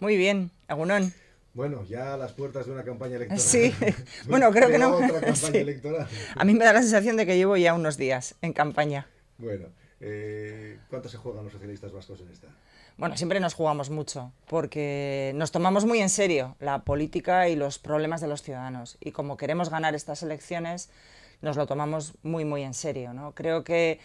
Muy bien, Agunón. Bueno, ya a las puertas de una campaña electoral. Sí, bueno, creo que no. A mí me da la sensación de que llevo ya unos días en campaña. Bueno, eh, ¿cuánto se juegan los socialistas vascos en esta? Bueno, siempre nos jugamos mucho, porque nos tomamos muy en serio la política y los problemas de los ciudadanos. Y como queremos ganar estas elecciones, nos lo tomamos muy, muy en serio. ¿no? Creo que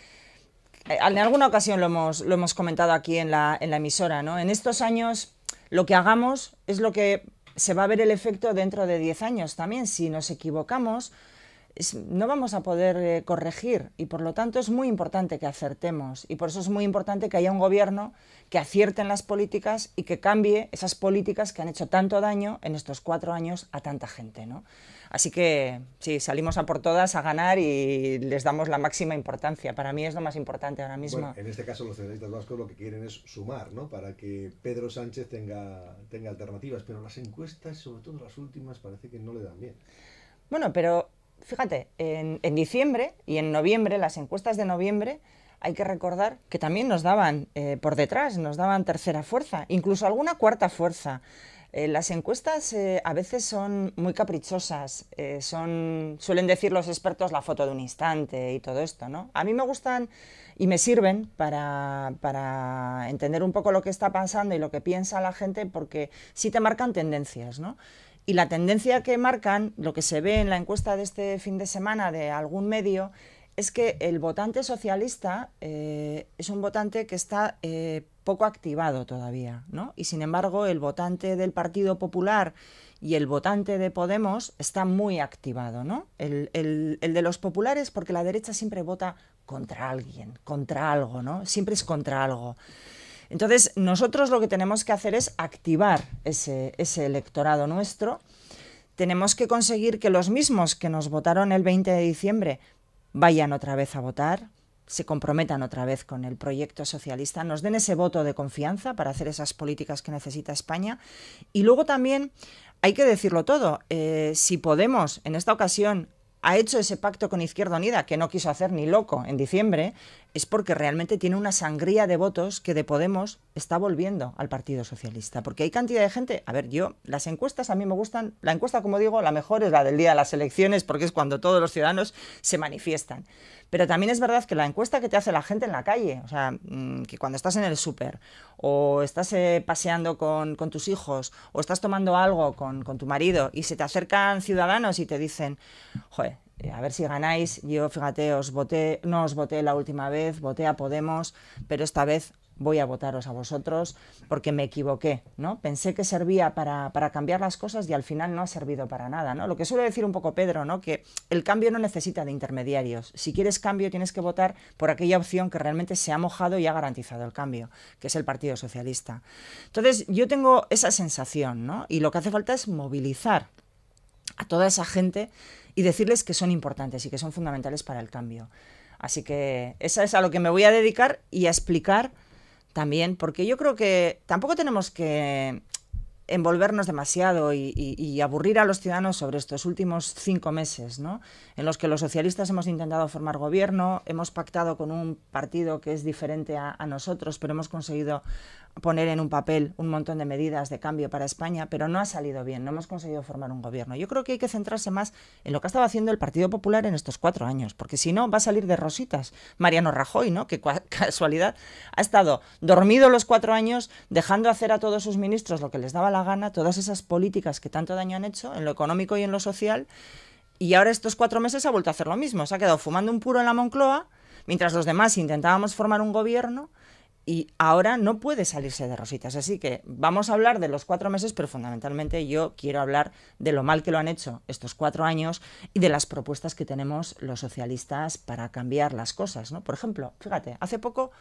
eh, en alguna ocasión lo hemos, lo hemos comentado aquí en la, en la emisora. ¿no? En estos años lo que hagamos es lo que se va a ver el efecto dentro de 10 años también. Si nos equivocamos, no vamos a poder eh, corregir y por lo tanto es muy importante que acertemos y por eso es muy importante que haya un gobierno que acierte en las políticas y que cambie esas políticas que han hecho tanto daño en estos cuatro años a tanta gente. ¿no? Así que sí, salimos a por todas a ganar y les damos la máxima importancia. Para mí es lo más importante ahora mismo. en este caso los socialistas vascos lo que quieren es sumar ¿no? para que Pedro Sánchez tenga, tenga alternativas, pero las encuestas, sobre todo las últimas, parece que no le dan bien. Bueno, pero fíjate, en, diciembre y en noviembre, las encuestas de noviembre, hay que recordar que también nos daban eh, por detrás, nos daban tercera fuerza, incluso alguna cuarta fuerza. Eh, las encuestas eh, a veces son muy caprichosas, son, suelen decir los expertos la foto de un instante y todo esto, ¿no? A mí me gustan y me sirven para, para entender un poco lo que está pasando y lo que piensa la gente porque sí te marcan tendencias, ¿no? Y la tendencia que marcan, lo que se ve en la encuesta de este fin de semana de algún medio, es que el votante socialista eh, es un votante que está eh, poco activado todavía, Y sin embargo, el votante del Partido Popular y el votante de Podemos está muy activado, El, el de los populares, porque la derecha siempre vota contra alguien, contra algo, ¿no? Siempre es contra algo. Entonces, nosotros lo que tenemos que hacer es activar ese, electorado nuestro. Tenemos que conseguir que los mismos que nos votaron el 20 de diciembre vayan otra vez a votar, se comprometan otra vez con el proyecto socialista, nos den ese voto de confianza para hacer esas políticas que necesita España. Y luego también hay que decirlo todo, eh, si Podemos en esta ocasión ha hecho ese pacto con Izquierda Unida, que no quiso hacer ni loco en diciembre, es porque realmente tiene una sangría de votos que de Podemos está volviendo al Partido Socialista. Porque hay cantidad de gente. A ver, yo, las encuestas a mí me gustan. La encuesta, como digo, la mejor es la del día de las elecciones, porque es cuando todos los ciudadanos se manifiestan. Pero también es verdad que la encuesta que te hace la gente en la calle, o sea, mm, que cuando estás en el súper, o estás eh, paseando con, tus hijos, o estás tomando algo con, con tu marido, y se te acercan ciudadanos y te dicen, joder, eh, a ver si ganáis. Yo, fíjate, os voté, no os voté la última vez, voté a Podemos, pero esta vez voy a votaros a vosotros porque me equivoqué, ¿no? Pensé que servía para, cambiar las cosas y al final no ha servido para nada, ¿no? Lo que suele decir un poco Pedro, ¿no? Que el cambio no necesita de intermediarios. Si quieres cambio tienes que votar por aquella opción que realmente se ha mojado y ha garantizado el cambio, que es el Partido Socialista. Entonces yo tengo esa sensación, ¿no? Y lo que hace falta es movilizar a toda esa gente y decirles que son importantes y que son fundamentales para el cambio. Así que esa es a lo que me voy a dedicar y a explicar también, porque yo creo que tampoco tenemos que envolvernos demasiado y, aburrir a los ciudadanos sobre estos últimos cinco meses, ¿no? en los que los socialistas hemos intentado formar gobierno, hemos pactado con un partido que es diferente a, nosotros, pero hemos conseguido poner en un papel un montón de medidas de cambio para España, pero no ha salido bien, no hemos conseguido formar un gobierno. Yo creo que hay que centrarse más en lo que ha estado haciendo el Partido Popular en estos cuatro años, porque si no va a salir de rositas Mariano Rajoy, ¿no? Que casualidad ha estado dormido los cuatro años, dejando hacer a todos sus ministros lo que les daba la gana todas esas políticas que tanto daño han hecho en lo económico y en lo social. Y ahora estos cuatro meses ha vuelto a hacer lo mismo. Se ha quedado fumando un puro en la Moncloa, mientras los demás intentábamos formar un gobierno y ahora no puede salirse de rositas. Así que vamos a hablar de los cuatro meses, pero fundamentalmente yo quiero hablar de lo mal que lo han hecho estos cuatro años y de las propuestas que tenemos los socialistas para cambiar las cosas. Por ejemplo, fíjate, hace poco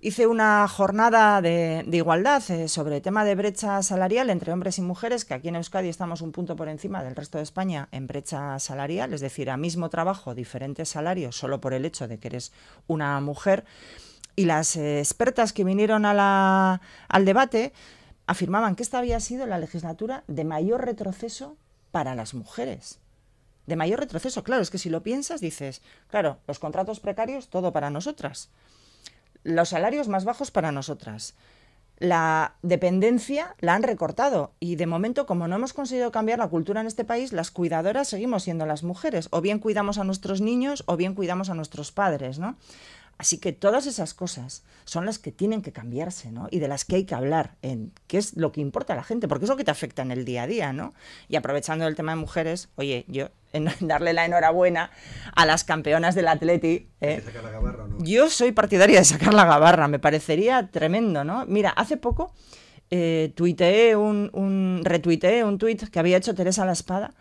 hice una jornada de, igualdad eh, sobre el tema de brecha salarial entre hombres y mujeres, que aquí en Euskadi estamos un punto por encima del resto de España en brecha salarial, es decir, a mismo trabajo, diferentes salarios, solo por el hecho de que eres una mujer. Y las expertas que vinieron al debate afirmaban que esta había sido la legislatura de mayor retroceso para las mujeres de mayor retroceso. Claro, es que si lo piensas, dices, claro, los contratos precarios, todo para nosotras los salarios más bajos para nosotras. La dependencia la han recortado y de momento, como no hemos conseguido cambiar la cultura en este país, las cuidadoras seguimos siendo las mujeres. O bien cuidamos a nuestros niños o bien cuidamos a nuestros padres, ¿no? Así que todas esas cosas son las que tienen que cambiarse, ¿no? Y de las que hay que hablar, en qué es lo que importa a la gente, porque es lo que te afecta en el día a día, ¿no? Y aprovechando el tema de mujeres, oye, yo en darle la enhorabuena a las campeonas del Atleti. ¿eh? Yo soy partidaria de sacar la gabarra, me parecería tremendo, ¿no? Mira, hace poco eh, un, retuiteé un tuit que había hecho Teresa La Espada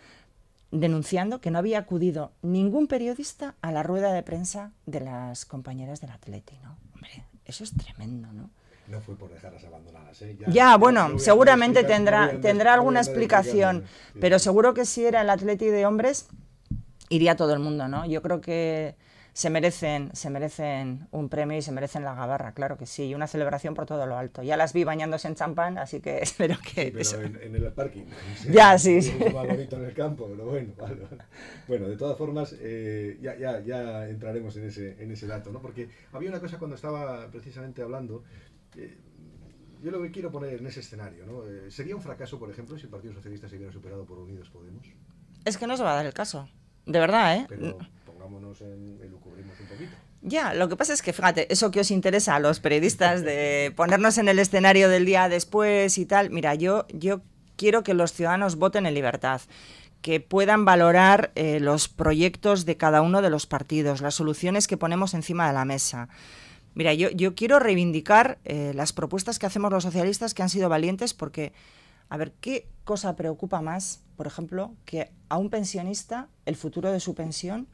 denunciando que no había acudido ningún periodista a la rueda de prensa de las compañeras del Atleti, ¿no? Hombre, eso es tremendo, ¿no? No fue por dejarlas abandonadas. ¿eh? Ya, bueno, seguramente tendrá, tendrá, alguna explicación, pero seguro que si era el Atleti de hombres, iría todo el mundo, ¿no? Yo creo que se merecen, se merecen un premio y se merecen la gabarra, claro que sí, y una celebración por todo lo alto. Ya las vi bañándose en champán, así que espero que... pero en, el parking. Ya, sí. sí. en el campo, pero bueno, Bueno, de todas formas, eh, ya, ya, ya entraremos en ese, en ese dato, ¿no? Porque había una cosa cuando estaba precisamente hablando eh, yo lo que quiero poner en ese escenario, ¿no? Eh, ¿Sería un fracaso, por ejemplo, si el Partido Socialista se hubiera superado por Unidos Podemos? Es que no se va a dar el caso, de verdad, ¿eh? Pero pongámonos en, elucubrimos un poquito. Ya, lo que pasa es que, fíjate, eso que os interesa a los periodistas de ponernos en el escenario del día después y tal, mira, yo, yo quiero que los ciudadanos voten en libertad que puedan valorar eh, los proyectos de cada uno de los partidos, las soluciones que ponemos encima de la mesa. Mira, yo, quiero reivindicar eh, las propuestas que hacemos los socialistas que han sido valientes porque, a ver, ¿qué cosa preocupa más, por ejemplo, que a un pensionista el futuro de su pensión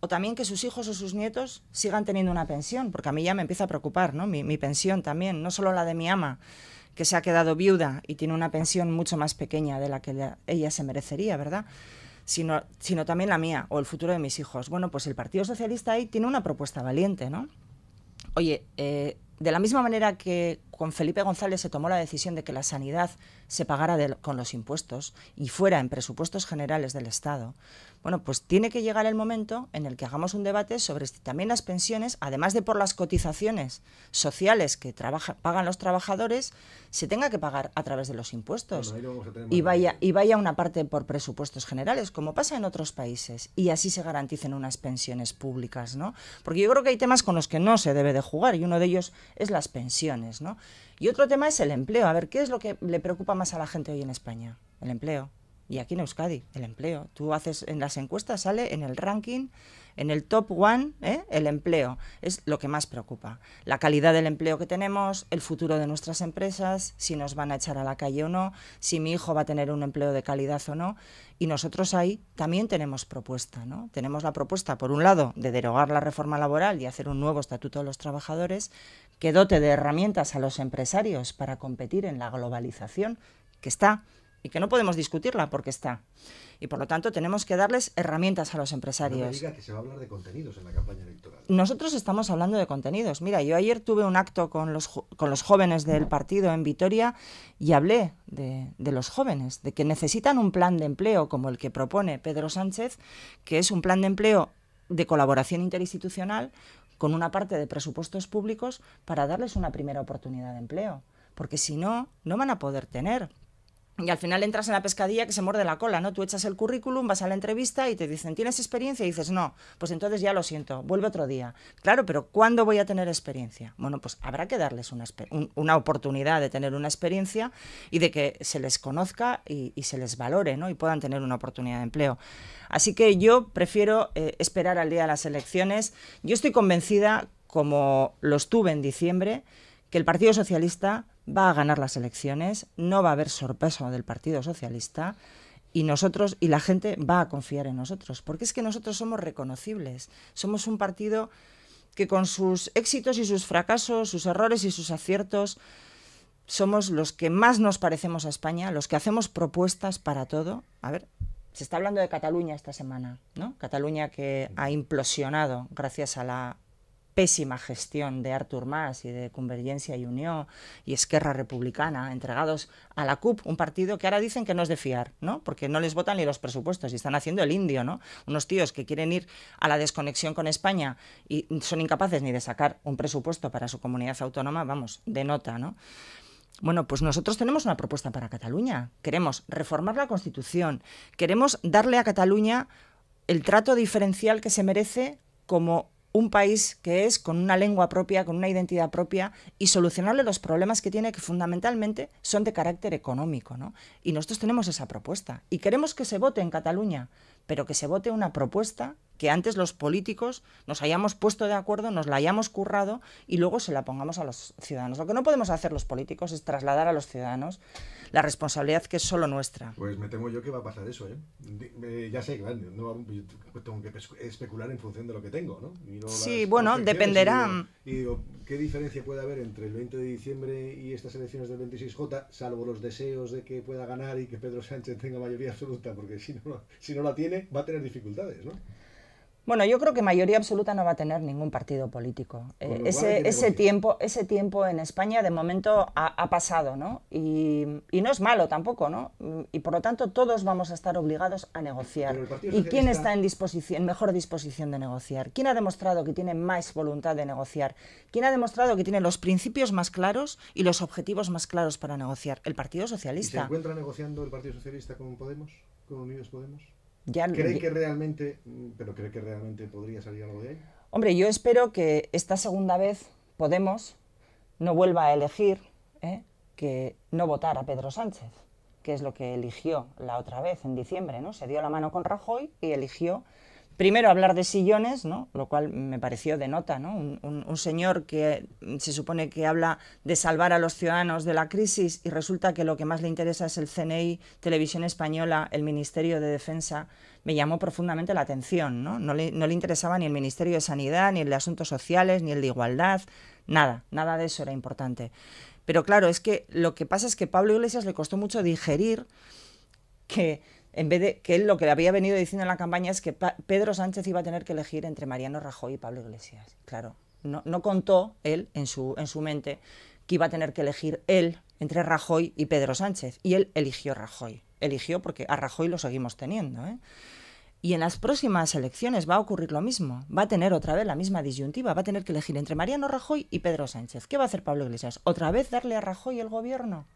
o también que sus hijos o sus nietos sigan teniendo una pensión? Porque a mí ya me empieza a preocupar, ¿no? Mi, pensión también, no solo la de mi ama, que se ha quedado viuda y tiene una pensión mucho más pequeña de la que ella se merecería, ¿verdad? Sino, sino también la mía o el futuro de mis hijos. Bueno, pues el Partido Socialista ahí tiene una propuesta valiente, ¿no? oye, eh, de la misma manera que con Felipe González se tomó la decisión de que la sanidad se pagara con los impuestos y fuera en presupuestos generales del Estado, bueno, pues tiene que llegar el momento en el que hagamos un debate sobre si también las pensiones, además de por las cotizaciones sociales que pagan los trabajadores, se tenga que pagar a través de los impuestos y, vaya, y vaya una parte por presupuestos generales, como pasa en otros países, y así se garanticen unas pensiones públicas, ¿no? Porque yo creo que hay temas con los que no se debe de jugar y uno de ellos es las pensiones, ¿no? Y otro tema es el empleo. A ver, ¿qué es lo que le preocupa más a la gente hoy en España? El empleo. Y aquí en Euskadi, el empleo. Tú haces en las encuestas, sale en el ranking, en el top one, ¿eh? el empleo. Es lo que más preocupa. La calidad del empleo que tenemos, el futuro de nuestras empresas, si nos van a echar a la calle o no, si mi hijo va a tener un empleo de calidad o no. Y nosotros ahí también tenemos propuesta, ¿no? Tenemos la propuesta, por un lado, de derogar la reforma laboral y hacer un nuevo estatuto de los trabajadores, que dote de herramientas a los empresarios para competir en la globalización, que está y que no podemos discutirla porque está. Y por lo tanto tenemos que darles herramientas a los empresarios. No diga que se va a hablar de contenidos en la campaña electoral. Nosotros estamos hablando de contenidos. Mira, yo ayer tuve un acto con los, con los jóvenes del partido en Vitoria y hablé de los jóvenes, de que necesitan un plan de empleo como el que propone Pedro Sánchez, que es un plan de empleo de colaboración interinstitucional con una parte de presupuestos públicos para darles una primera oportunidad de empleo, porque si no, no van a poder tener y al final entras en la pescadilla que se muerde la cola, ¿no? Tú echas el currículum, vas a la entrevista y te dicen, ¿tienes experiencia? Y dices, no, pues entonces ya lo siento, vuelve otro día. Claro, pero ¿cuándo voy a tener experiencia? Bueno, pues habrá que darles una, oportunidad de tener una experiencia y de que se les conozca y, se les valore, ¿no? Y puedan tener una oportunidad de empleo. Así que yo prefiero eh, esperar al día de las elecciones. Yo estoy convencida, como lo estuve en diciembre, que el Partido Socialista va a ganar las elecciones, no va a haber sorpresa del Partido Socialista y nosotros y la gente va a confiar en nosotros, porque es que nosotros somos reconocibles, somos un partido que con sus éxitos y sus fracasos, sus errores y sus aciertos, somos los que más nos parecemos a España, los que hacemos propuestas para todo. A ver, se está hablando de Cataluña esta semana, ¿no? Cataluña que ha implosionado gracias a la pésima gestión de Artur Mas y de Convergencia y Unión y Esquerra Republicana, entregados a la CUP, un partido que ahora dicen que no es de fiar, ¿no? Porque no les votan ni los presupuestos y están haciendo el indio, ¿no? Unos tíos que quieren ir a la desconexión con España y son incapaces ni de sacar un presupuesto para su comunidad autónoma, vamos, de nota, ¿no? Bueno, pues nosotros tenemos una propuesta para Cataluña. Queremos reformar la Constitución, queremos darle a Cataluña el trato diferencial que se merece como un país que es con una lengua propia, con una identidad propia y solucionarle los problemas que tiene que fundamentalmente son de carácter económico, Y nosotros tenemos esa propuesta y queremos que se vote en Cataluña, pero que se vote una propuesta que antes los políticos nos hayamos puesto de acuerdo, nos la hayamos currado y luego se la pongamos a los ciudadanos. Lo que no podemos hacer los políticos es trasladar a los ciudadanos la responsabilidad que es solo nuestra. Pues me temo yo que va a pasar eso, ¿eh? eh ya sé, claro, no, pues tengo que especular en función de lo que tengo, ¿no? sí, bueno, dependerá. ¿qué diferencia puede haber entre el 20 de diciembre y estas elecciones del 26J, salvo los deseos de que pueda ganar y que Pedro Sánchez tenga mayoría absoluta? Porque si no, si no la tiene, va a tener dificultades, ¿no? Bueno, yo creo que mayoría absoluta no va a tener ningún partido político. Eh, ese, tiempo, ese tiempo en España de momento ha, pasado, ¿no? Y, no es malo tampoco, ¿no? Y por lo tanto todos vamos a estar obligados a negociar. ¿Y quién está en disposición, mejor disposición de negociar? ¿Quién ha demostrado que tiene más voluntad de negociar? ¿Quién ha demostrado que tiene los principios más claros y los objetivos más claros para negociar? El Partido Socialista. ¿Se encuentra negociando el Partido Socialista con Podemos, con Unidos Podemos? ¿Cree que realmente, pero que realmente podría salir algo de Hombre, yo espero que esta segunda vez Podemos no vuelva a elegir ¿eh? que no votar a Pedro Sánchez, que es lo que eligió la otra vez en diciembre, ¿no? Se dio la mano con Rajoy y eligió Primero hablar de sillones, ¿no? lo cual me pareció de nota, un, señor que se supone que habla de salvar a los ciudadanos de la crisis y resulta que lo que más le interesa es el CNI, Televisión Española, el Ministerio de Defensa, me llamó profundamente la atención. No, le, no le interesaba ni el Ministerio de Sanidad, ni el de Asuntos Sociales, ni el de Igualdad, nada, nada de eso era importante. Pero claro, es que lo que pasa es que Pablo Iglesias le costó mucho digerir que en vez de que él lo que le había venido diciendo en la campaña es que Pedro Sánchez iba a tener que elegir entre Mariano Rajoy y Pablo Iglesias. Claro, no, no contó él en su, en su mente que iba a tener que elegir él entre Rajoy y Pedro Sánchez. Y él eligió Rajoy. Eligió porque a Rajoy lo seguimos teniendo. ¿eh? Y en las próximas elecciones va a ocurrir lo mismo. Va a tener otra vez la misma disyuntiva. Va a tener que elegir entre Mariano Rajoy y Pedro Sánchez. ¿Qué va a hacer Pablo Iglesias? ¿Otra vez darle a Rajoy el gobierno?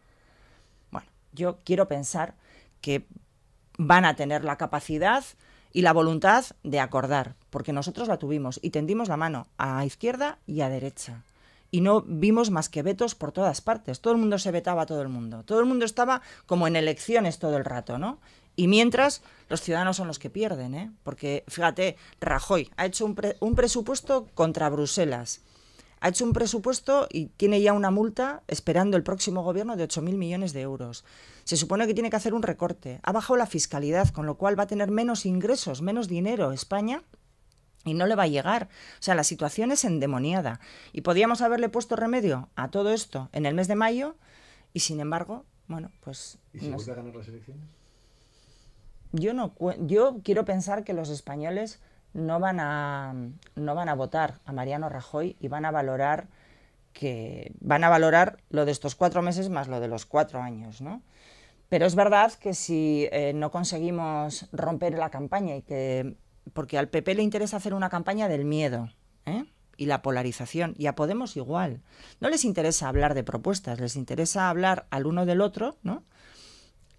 Bueno, yo quiero pensar que van a tener la capacidad y la voluntad de acordar, porque nosotros la tuvimos y tendimos la mano a izquierda y a derecha. Y no vimos más que vetos por todas partes. Todo el mundo se vetaba a todo el mundo. Todo el mundo estaba como en elecciones todo el rato, ¿no? Y mientras, los ciudadanos son los que pierden, ¿eh? Porque, fíjate, Rajoy ha hecho un, un presupuesto contra Bruselas ha hecho un presupuesto y tiene ya una multa esperando el próximo gobierno de 8.000 millones de euros. Se supone que tiene que hacer un recorte. Ha bajado la fiscalidad, con lo cual va a tener menos ingresos, menos dinero España y no le va a llegar. O sea, la situación es endemoniada. Y podríamos haberle puesto remedio a todo esto en el mes de mayo y sin embargo, bueno, pues... ¿Y se no a ganar las elecciones? Yo, no, yo quiero pensar que los españoles no van, a, votar a Mariano Rajoy y van a valorar que van a valorar lo de estos cuatro meses más lo de los cuatro años, ¿no? Pero es verdad que si eh, no conseguimos romper la campaña y que porque al PP le interesa hacer una campaña del miedo ¿eh? y la polarización y a Podemos igual. No les interesa hablar de propuestas, les interesa hablar al uno del otro, ¿no?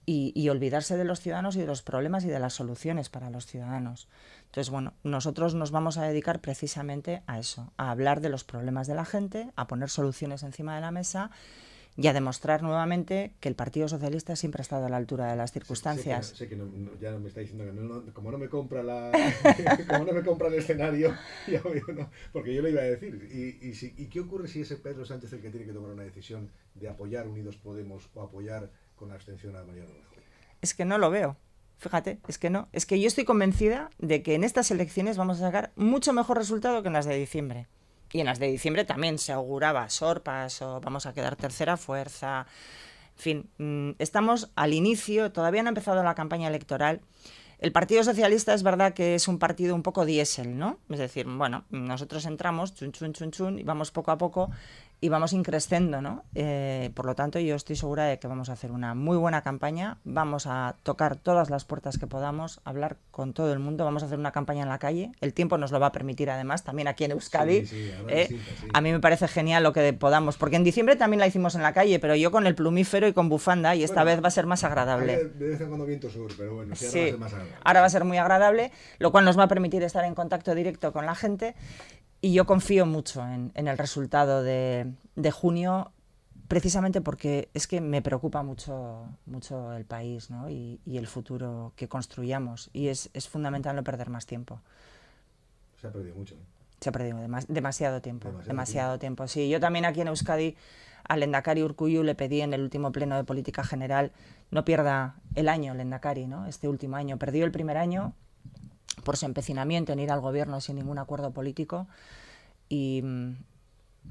y olvidarse de los ciudadanos y de los problemas y de las soluciones para los ciudadanos. Entonces, bueno, nosotros nos vamos a dedicar precisamente a eso, a hablar de los problemas de la gente, a poner soluciones encima de la mesa y a demostrar nuevamente que el Partido Socialista siempre ha estado a la altura de las circunstancias. Sé, que, ya me está diciendo que como no me compra la, como no me compra el escenario, porque yo le iba a decir. Y, qué ocurre si ese Pedro Sánchez el que tiene que tomar una decisión de apoyar Unidos Podemos o apoyar con la abstención a Mariano Rajoy? Es que no lo veo. Fíjate, es que no. Es que yo estoy convencida de que en estas elecciones vamos a sacar mucho mejor resultado que en las de diciembre. Y en las de diciembre también se auguraba sorpas o vamos a quedar tercera fuerza. En fin, mm, estamos al inicio, todavía no ha empezado la campaña electoral. El Partido Socialista es verdad que es un partido un poco diésel, ¿no? Es decir, bueno, nosotros entramos, chun, chun, chun, chun, y vamos poco a poco y vamos increciendo, ¿no? Eh, por lo tanto, yo estoy segura de que vamos a hacer una muy buena campaña, vamos a tocar todas las puertas que podamos, hablar con todo el mundo, vamos a hacer una campaña en la calle, el tiempo nos lo va a permitir además, también aquí en Euskadi. ¿eh? a, mí me parece genial lo que podamos, porque en diciembre también la hicimos en la calle, pero yo con el plumífero y con bufanda, y esta vez va a ser más agradable. De vez cuando viento sur, pero bueno, ahora va a ser más agradable. Ahora va a ser muy agradable, lo cual nos va a permitir estar en contacto directo con la gente y yo confío mucho en, el resultado de, junio, precisamente porque es que me preocupa mucho, mucho el país ¿no? y, el futuro que construyamos. Y es, es, fundamental no perder más tiempo. Se ha perdido mucho. Se ha perdido demasiado tiempo. Demasiado, tiempo. Sí, yo también aquí en Euskadi al Endacari Urcuyu le pedí en el último pleno de política general no pierda el año, el ¿no? este último año. Perdió el primer año por su empecinamiento en ir al gobierno sin ningún acuerdo político. Y,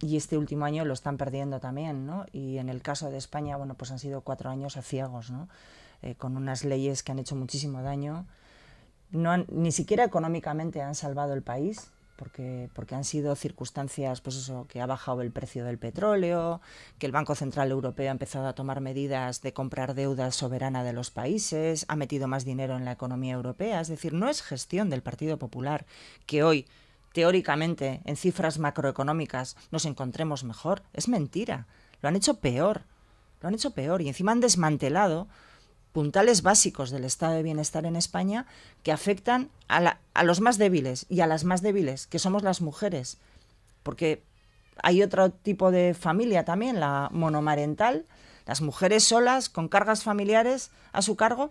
este último año lo están perdiendo también, ¿no? Y en el caso de España, bueno, pues han sido cuatro años a ciegos, ¿no? Eh, con unas leyes que han hecho muchísimo daño. No ni siquiera económicamente han salvado el país, porque, han sido circunstancias, pues eso, que ha bajado el precio del petróleo, que el Banco Central Europeo ha empezado a tomar medidas de comprar deuda soberana de los países, ha metido más dinero en la economía europea. Es decir, no es gestión del Partido Popular que hoy, teóricamente, en cifras macroeconómicas, nos encontremos mejor. Es mentira. Lo han hecho peor. Lo han hecho peor y encima han desmantelado puntales básicos del estado de bienestar en España que afectan a, los más débiles y a las más débiles, que somos las mujeres, porque hay otro tipo de familia también, la monomarental, las mujeres solas con cargas familiares a su cargo,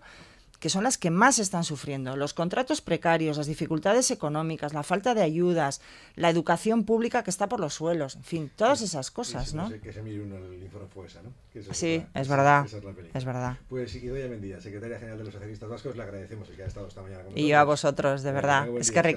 que son las que más están sufriendo, los contratos precarios, las dificultades económicas, la falta de ayudas, la educación pública que está por los suelos, en fin, todas esas cosas, ¿no? sí, es, verdad. Pues es, que doy verdad. Pues Mendía, secretaria general de los socialistas vascos, le agradecemos el que ha estado esta mañana con nosotros. Y yo a vosotros, de verdad. es que